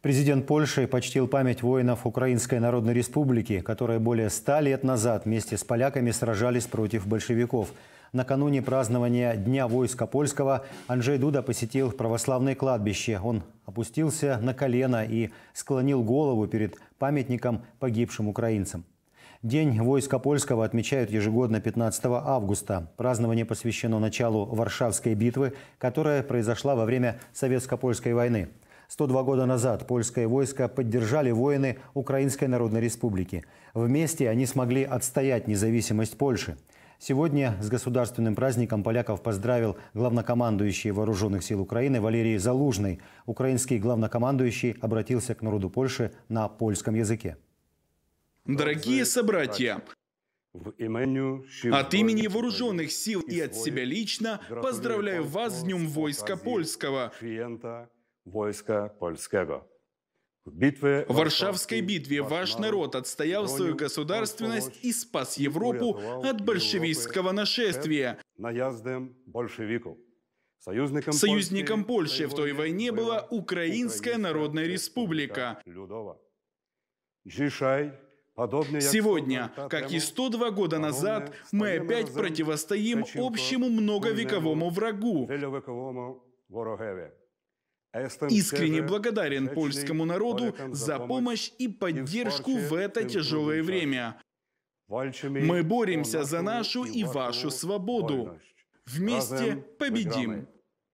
Президент Польши почтил память воинов Украинской Народной Республики, которые более ста лет назад вместе с поляками сражались против большевиков. Накануне празднования Дня войска польского Анджей Дуда посетил православное кладбище. Он опустился на колено и склонил голову перед памятником погибшим украинцам. День войска польского отмечают ежегодно 15 августа. Празднование посвящено началу Варшавской битвы, которая произошла во время Советско-польской войны – 102 года назад польское войско поддержали воины Украинской Народной Республики. Вместе они смогли отстоять независимость Польши. Сегодня с государственным праздником поляков поздравил главнокомандующий Вооруженных сил Украины Валерий Залужный. Украинский главнокомандующий обратился к народу Польши на польском языке. Дорогие собратья, от имени вооруженных сил и от себя лично поздравляю вас с Днем Войска Польского войска польского. Варшавской битве ваш народ отстоял свою государственность и спас Европу от большевистского нашествия. Наездом большевиков. Союзником, Союзником Польши в той войне была Украинская Народная Республика. Сегодня, как и 102 года назад, мы опять противостоим общему многовековому врагу. А Искренне благодарен польскому народу за помощь и поддержку в это тяжелое время. Мы боремся за нашу и вашу свободу. Вместе победим!